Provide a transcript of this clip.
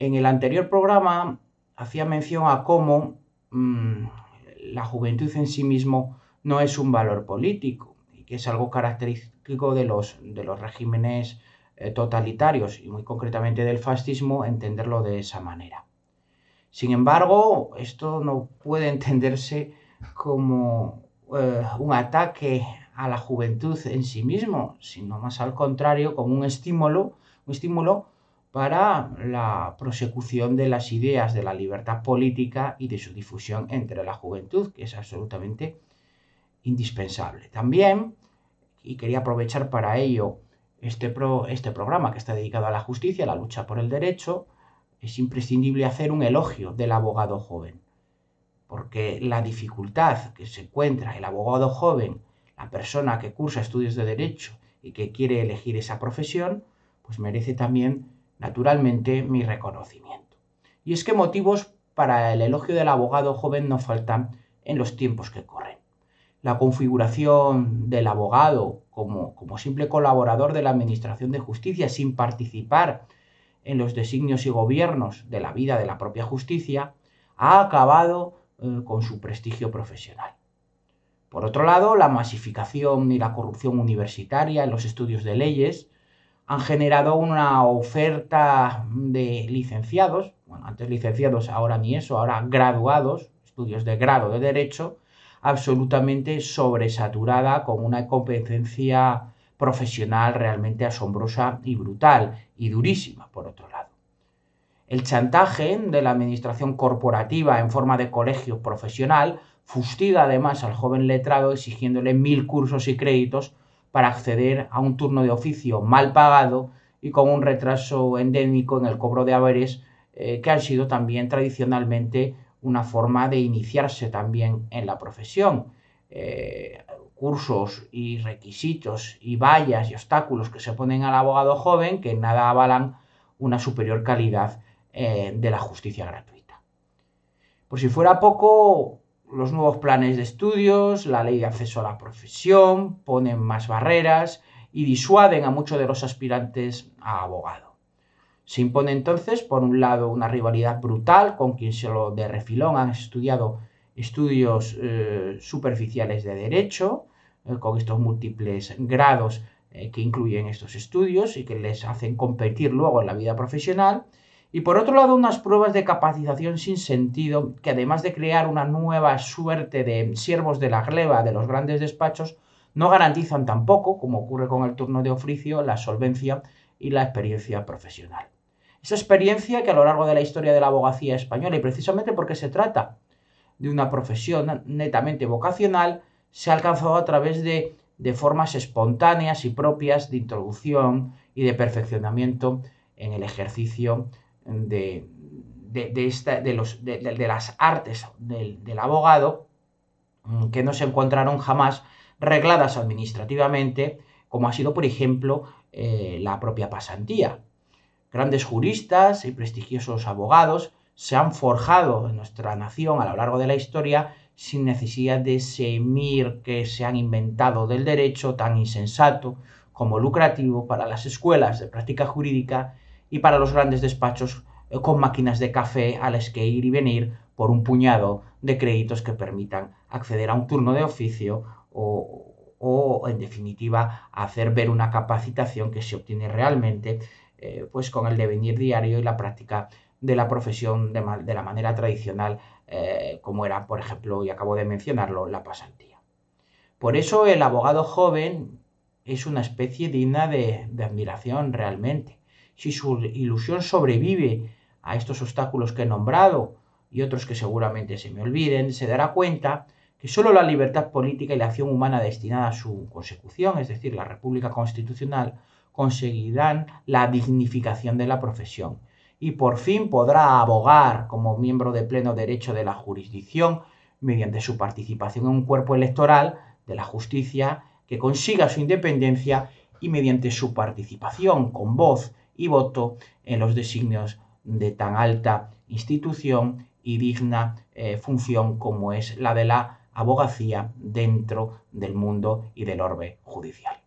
En el anterior programa hacía mención a cómo mm, la juventud en sí mismo no es un valor político y que es algo característico de los, de los regímenes eh, totalitarios y muy concretamente del fascismo entenderlo de esa manera. Sin embargo, esto no puede entenderse como eh, un ataque a la juventud en sí mismo, sino más al contrario como un estímulo, un estímulo para la prosecución de las ideas de la libertad política y de su difusión entre la juventud, que es absolutamente indispensable. También, y quería aprovechar para ello este, este programa que está dedicado a la justicia, a la lucha por el derecho, es imprescindible hacer un elogio del abogado joven, porque la dificultad que se encuentra el abogado joven, la persona que cursa estudios de derecho y que quiere elegir esa profesión, pues merece también naturalmente, mi reconocimiento. Y es que motivos para el elogio del abogado joven no faltan en los tiempos que corren. La configuración del abogado como, como simple colaborador de la Administración de Justicia sin participar en los designios y gobiernos de la vida de la propia justicia, ha acabado eh, con su prestigio profesional. Por otro lado, la masificación y la corrupción universitaria en los estudios de leyes han generado una oferta de licenciados, bueno, antes licenciados, ahora ni eso, ahora graduados, estudios de grado de derecho, absolutamente sobresaturada con una competencia profesional realmente asombrosa y brutal y durísima, por otro lado. El chantaje de la administración corporativa en forma de colegio profesional fustiga además al joven letrado exigiéndole mil cursos y créditos para acceder a un turno de oficio mal pagado y con un retraso endémico en el cobro de haberes eh, que han sido también tradicionalmente una forma de iniciarse también en la profesión. Eh, cursos y requisitos y vallas y obstáculos que se ponen al abogado joven que nada avalan una superior calidad eh, de la justicia gratuita. Por si fuera poco, los nuevos planes de estudios, la ley de acceso a la profesión, ponen más barreras y disuaden a muchos de los aspirantes a abogado. Se impone entonces, por un lado, una rivalidad brutal con quien lo de refilón han estudiado estudios eh, superficiales de derecho, eh, con estos múltiples grados eh, que incluyen estos estudios y que les hacen competir luego en la vida profesional, y por otro lado, unas pruebas de capacitación sin sentido que además de crear una nueva suerte de siervos de la gleba de los grandes despachos, no garantizan tampoco, como ocurre con el turno de oficio, la solvencia y la experiencia profesional. Esa experiencia que a lo largo de la historia de la abogacía española, y precisamente porque se trata de una profesión netamente vocacional, se ha alcanzado a través de, de formas espontáneas y propias de introducción y de perfeccionamiento en el ejercicio de, de, las artes del, abogado mm, que no se encontraron jamás regladas administrativamente, como ha sido, por ejemplo, eh, la propia pasantía. Grandes juristas y prestigiosos abogados se han forjado en nuestra nación a lo largo de la historia sin necesidad de semir que se han inventado del derecho tan insensato como lucrativo para las escuelas de práctica jurídica y para los grandes despachos eh, con máquinas de café a las que ir y venir por un puñado de créditos que permitan acceder a un turno de oficio o, en definitiva hacer ver una capacitación que se obtiene realmente eh, pues con el devenir diario y la práctica de la profesión de, la manera tradicional eh, como era por ejemplo y acabo de mencionarlo la pasantía por eso el abogado joven es una especie digna de admiración realmente si su ilusión sobrevive a estos obstáculos que he nombrado y otros que seguramente se me olviden, se dará cuenta que solo la libertad política y la acción humana destinada a su consecución, es decir, la República Constitucional, conseguirán la dignificación de la profesión y por fin podrá abogar como miembro de pleno derecho de la jurisdicción mediante su participación en un cuerpo electoral de la justicia que consiga su independencia y mediante su participación con voz y voto en los designios de tan alta institución y digna eh, función como es la de la abogacía dentro del mundo y del orbe judicial.